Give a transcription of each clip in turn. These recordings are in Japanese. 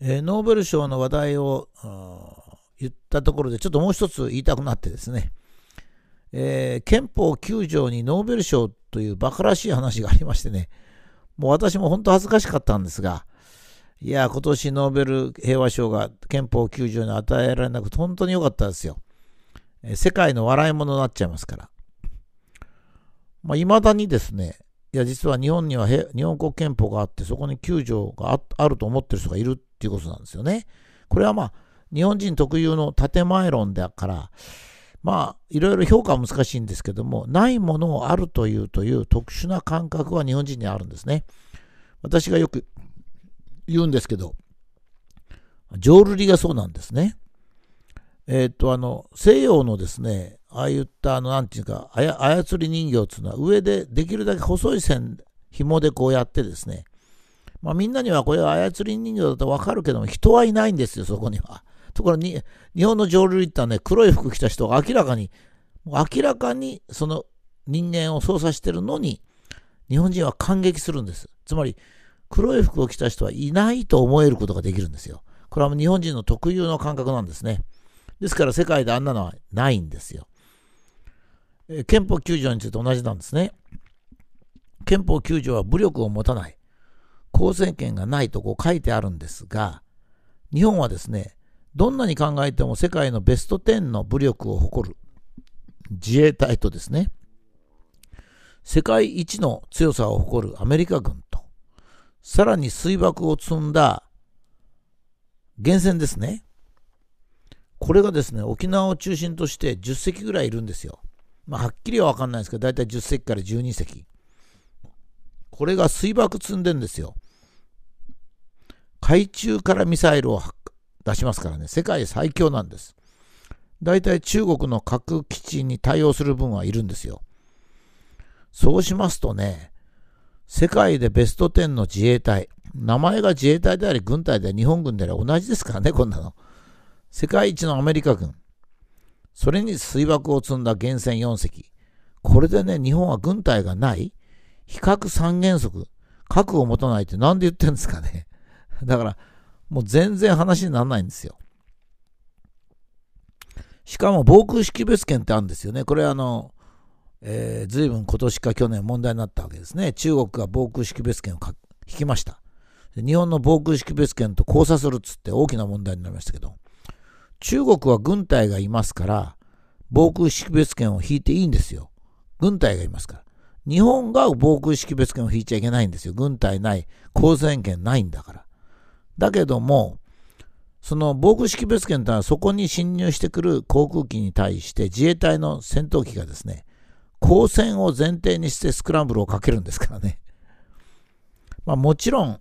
えー、ノーベル賞の話題を言ったところで、ちょっともう一つ言いたくなってですね、えー、憲法9条にノーベル賞という馬鹿らしい話がありましてね、もう私も本当恥ずかしかったんですが、いや、今年ノーベル平和賞が憲法9条に与えられなくて本当に良かったですよ。えー、世界の笑い者になっちゃいますから。まあ、未だにですね、いや、実は日本には日本国憲法があって、そこに9条があると思ってる人がいるっていうことなんですよね。これはまあ、日本人特有の建前論だから、まあ、いろいろ評価は難しいんですけども、ないものをあるというという特殊な感覚は日本人にあるんですね。私がよく言うんですけど、浄瑠璃がそうなんですね。えっ、と、あの、西洋のですね、ああいった、あの、なんていうか、操り人形っていうのは、上でできるだけ細い線、紐でこうやってですね、まあ、みんなにはこれは操り人形だとわかるけども、人はいないんですよ、そこには。ところに、日本の上流行ったね、黒い服着た人が明らかに、明らかにその人間を操作してるのに、日本人は感激するんです。つまり、黒い服を着た人はいないと思えることができるんですよ。これは日本人の特有の感覚なんですね。ですから世界であんなのはないんですよ。え憲法9条について同じなんですね。憲法9条は武力を持たない。公選権がないとこう書いてあるんですが、日本はですね、どんなに考えても世界のベスト10の武力を誇る自衛隊とですね、世界一の強さを誇るアメリカ軍と、さらに水爆を積んだ源泉ですね。これがですね、沖縄を中心として10隻ぐらいいるんですよ。まあ、はっきりはわかんないですけど、だいたい10隻から12隻。これが水爆積んでんですよ。海中からミサイルを出しますからね、世界最強なんです。大体中国の核基地に対応する分はいるんですよ。そうしますとね、世界でベスト10の自衛隊、名前が自衛隊であり軍隊で日本軍であり同じですからね、こんなの。世界一のアメリカ軍。それに水爆を積んだ原潜4隻。これでね、日本は軍隊がない非核三原則、核を持たないって何で言ってんですかね。だから、もう全然話にならないんですよ。しかも防空識別圏ってあるんですよね。これあの、えー、随分今年か去年問題になったわけですね。中国が防空識別圏を引きました。日本の防空識別圏と交差するっつって大きな問題になりましたけど、中国は軍隊がいますから、防空識別圏を引いていいんですよ。軍隊がいますから。日本が防空識別圏を引いちゃいけないんですよ。軍隊ない、交戦圏ないんだから。だけども、その防空識別圏というのはそこに侵入してくる航空機に対して自衛隊の戦闘機がですね、光戦を前提にしてスクランブルをかけるんですからね。まあ、もちろん、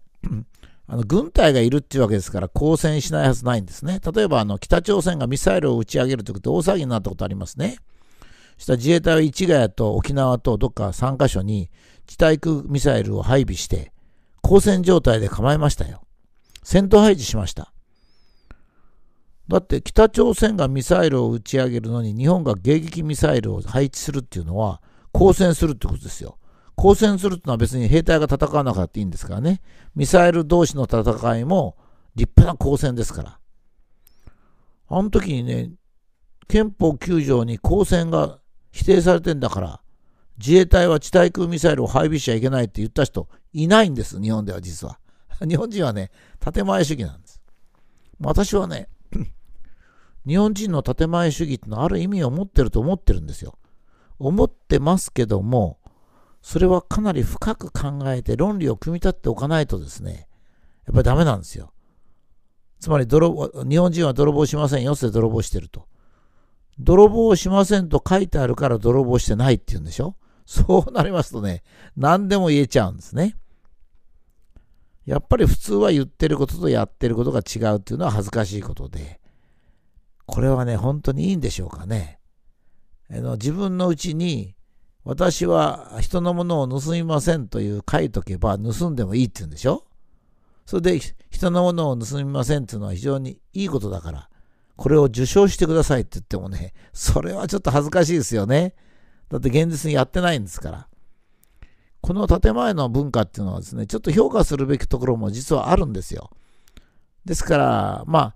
あの軍隊がいるっていうわけですから、交戦しないはずないんですね。例えばあの北朝鮮がミサイルを打ち上げるときって大騒ぎになったことありますね。そしたら自衛隊は市ヶ谷と沖縄とどっか3カ所に地対空ミサイルを配備して、交戦状態で構えましたよ。戦闘配置しました。だって北朝鮮がミサイルを打ち上げるのに日本が迎撃ミサイルを配置するっていうのは交戦するってことですよ。交戦するってのは別に兵隊が戦わなくっていいんですからね。ミサイル同士の戦いも立派な抗戦ですから。あの時にね、憲法9条に抗戦が否定されてんだから、自衛隊は地対空ミサイルを配備しちゃいけないって言った人いないんです、日本では実は。日本人はね、建前主義なんです。私はね、日本人の建前主義ってのはある意味を持ってると思ってるんですよ。思ってますけども、それはかなり深く考えて論理を組み立てておかないとですね、やっぱりダメなんですよ。つまり泥、日本人は泥棒しませんよって泥棒してると。泥棒しませんと書いてあるから泥棒してないって言うんでしょそうなりますとね、何でも言えちゃうんですね。やっぱり普通は言ってることとやってることが違うっていうのは恥ずかしいことで、これはね、本当にいいんでしょうかね。あの自分のうちに、私は人のものを盗みませんという書いとけば盗んでもいいって言うんでしょそれで人のものを盗みませんっていうのは非常にいいことだから、これを受賞してくださいって言ってもね、それはちょっと恥ずかしいですよね。だって現実にやってないんですから。この建前の文化っていうのはですね、ちょっと評価するべきところも実はあるんですよ。ですから、ま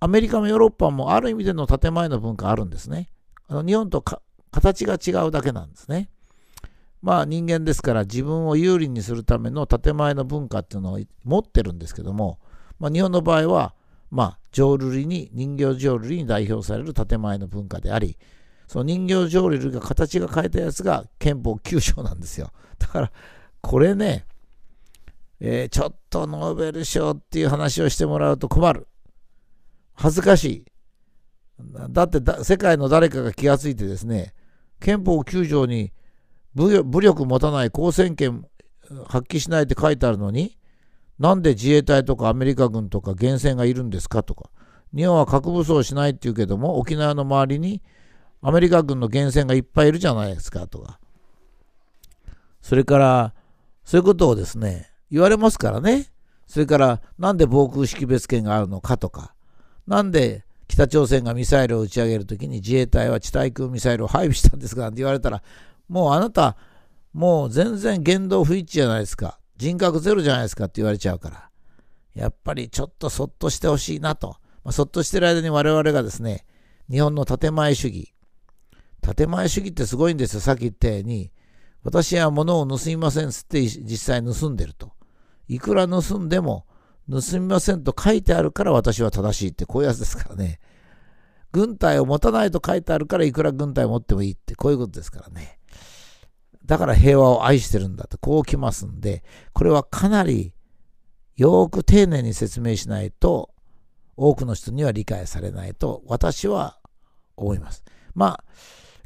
あ、アメリカもヨーロッパもある意味での建前の文化あるんですね。あの日本と形が違うだけなんですね。まあ人間ですから自分を有利にするための建前の文化っていうのを持ってるんですけども、まあ、日本の場合は、まあ、浄瑠璃に人形浄瑠璃に代表される建前の文化でありその人形浄瑠璃が形が変えたやつが憲法9条なんですよ。だから、これね、えー、ちょっとノーベル賞っていう話をしてもらうと困る。恥ずかしい。だって世界の誰かが気がついてですね、憲法9条に武力持たない公選権発揮しないって書いてあるのに、なんで自衛隊とかアメリカ軍とか源泉がいるんですかとか、日本は核武装しないっていうけども、沖縄の周りにアメリカ軍の源泉がいっぱいいるじゃないですかとか、それから、そういうことをですね、言われますからね、それから、なんで防空識別圏があるのかとか、なんで北朝鮮がミサイルを打ち上げるときに自衛隊は地対空ミサイルを配備したんですかなんて言われたら、もうあなた、もう全然言動不一致じゃないですか、人格ゼロじゃないですかって言われちゃうから、やっぱりちょっとそっとしてほしいなと、まあ、そっとしてる間に我々がですね、日本の建前主義、建前主義ってすごいんですよ。さっき言ったように、私は物を盗みませんっつって実際盗んでると。いくら盗んでも盗みませんと書いてあるから私は正しいってこういうやつですからね。軍隊を持たないと書いてあるからいくら軍隊を持ってもいいってこういうことですからね。だから平和を愛してるんだってこう来ますんで、これはかなりよく丁寧に説明しないと多くの人には理解されないと私は思います。まあ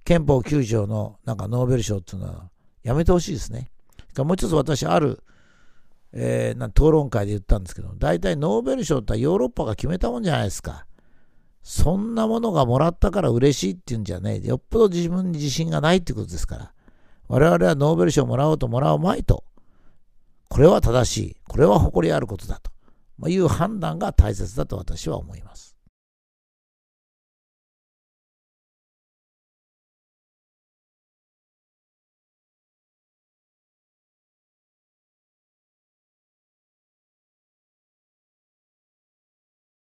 憲法9条のなんかノーベル賞っていうのはやめてほしいですね。もう一つ私、ある、えー、討論会で言ったんですけど、大体ノーベル賞ってヨーロッパが決めたもんじゃないですか。そんなものがもらったから嬉しいっていうんじゃねえ。よっぽど自分に自信がないってことですから。我々はノーベル賞もらおうともらうまいと。これは正しい。これは誇りあることだと。いう判断が大切だと私は思います。